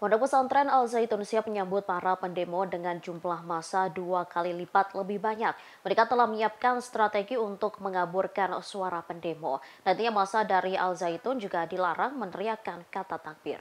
Pondok Pesantren Al Zaitun siap menyambut para pendemo dengan jumlah masa dua kali lipat lebih banyak. Mereka telah menyiapkan strategi untuk mengaburkan suara pendemo. Nantinya masa dari Al Zaitun juga dilarang meneriakkan kata takbir.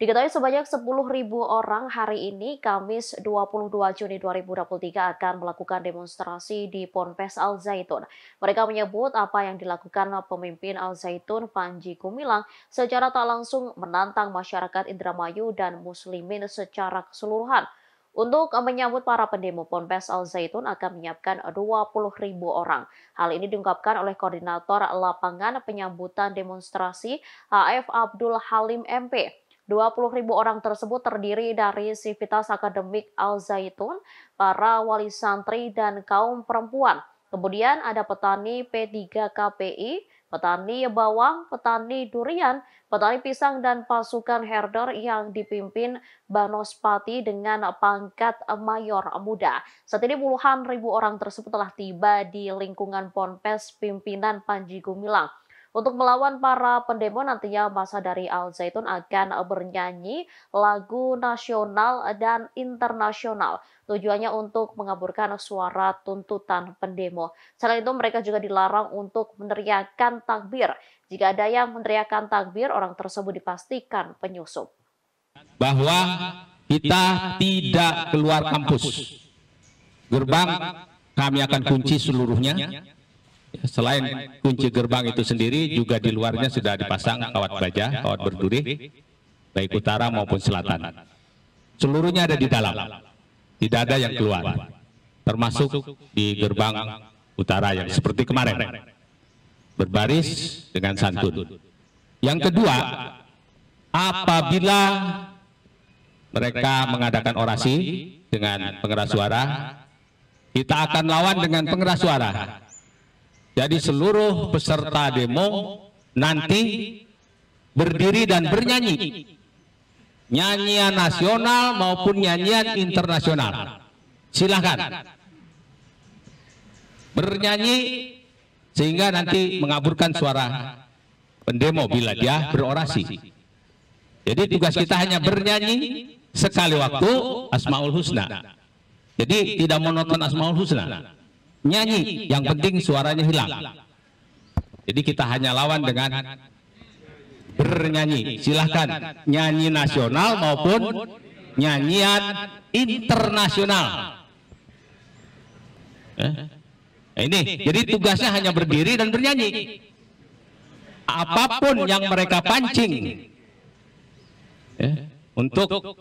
Diketahui sebanyak 10.000 orang hari ini, Kamis 22 Juni 2023 akan melakukan demonstrasi di Ponpes Al Zaitun. Mereka menyebut apa yang dilakukan pemimpin Al Zaitun Panji Gumilang secara tak langsung menantang masyarakat Indramayu dan muslimin secara keseluruhan. Untuk menyambut para pendemo Ponpes Al Zaitun akan menyiapkan ribu orang. Hal ini diungkapkan oleh Koordinator Lapangan Penyambutan Demonstrasi Af Abdul Halim MP. 20 ribu orang tersebut terdiri dari Sivitas Akademik Al-Zaitun, para wali santri dan kaum perempuan. Kemudian ada petani P3KPI, petani bawang, petani durian, petani pisang dan pasukan herder yang dipimpin Banospati dengan pangkat mayor muda. Saat ini puluhan ribu orang tersebut telah tiba di lingkungan Ponpes pimpinan Panji Gumilang. Untuk melawan para pendemo nantinya masa dari Al Zaitun akan bernyanyi lagu nasional dan internasional. Tujuannya untuk mengaburkan suara tuntutan pendemo. Selain itu mereka juga dilarang untuk meneriakan takbir. Jika ada yang meneriakan takbir, orang tersebut dipastikan penyusup. Bahwa kita tidak keluar kampus. Gerbang kami akan kunci seluruhnya Ya, selain kunci gerbang itu sendiri, juga di luarnya sudah dipasang kawat baja, kawat berduri, baik utara maupun selatan. Seluruhnya ada di dalam, tidak ada yang keluar, termasuk di gerbang utara yang seperti kemarin, berbaris dengan santun. Yang kedua, apabila mereka mengadakan orasi dengan pengeras suara, kita akan lawan dengan pengeras suara jadi seluruh peserta demo nanti berdiri dan bernyanyi. Nyanyian nasional maupun nyanyian internasional. Silahkan. Bernyanyi sehingga nanti mengaburkan suara pendemo bila dia berorasi. Jadi tugas kita hanya bernyanyi sekali waktu Asmaul Husna. Jadi tidak monoton Asmaul Husna nyanyi, yang penting suaranya hilang. Jadi kita hanya lawan dengan bernyanyi. Silahkan nyanyi nasional maupun nyanyian internasional. Nah, ini, jadi tugasnya hanya berdiri dan bernyanyi. Apapun yang mereka pancing eh? untuk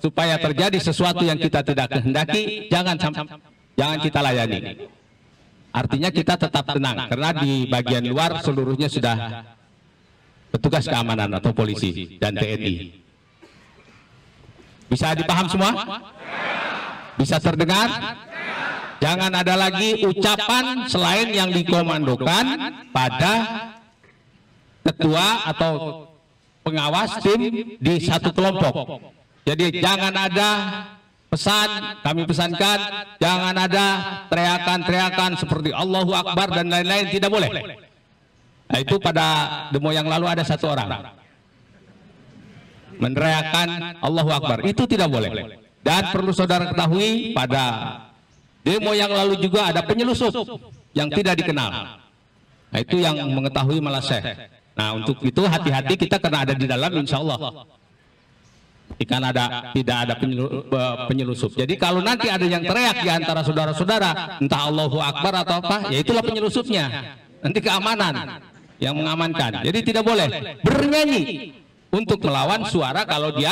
supaya terjadi sesuatu yang kita tidak kehendaki, jangan sampai jangan kita layani. Artinya kita tetap tenang karena di bagian luar seluruhnya sudah petugas keamanan atau polisi dan TNI. Bisa dipaham semua? Bisa terdengar? Jangan ada lagi ucapan selain yang dikomandokan pada ketua atau pengawas tim di satu kelompok. Jadi jangan ada pesan kami pesankan jangan ada teriakan-teriakan seperti Allahu Akbar dan lain-lain tidak boleh. Nah, itu pada demo yang lalu ada satu orang meneriakan Allahu Akbar itu tidak boleh. Dan perlu saudara ketahui pada demo yang lalu juga ada penyelusup yang tidak dikenal. Nah itu yang mengetahui malah saya. Nah untuk itu hati-hati kita karena ada di dalam insya Allah. Jika ada tidak ada eh, penyelusup. Jadi kalau nanti ada yang teriak di antara saudara-saudara, entah Allahu Akbar atau apa, ya itulah penyelusupnya. Nanti keamanan yang mengamankan. Jadi tidak boleh bernyanyi untuk melawan suara kalau dia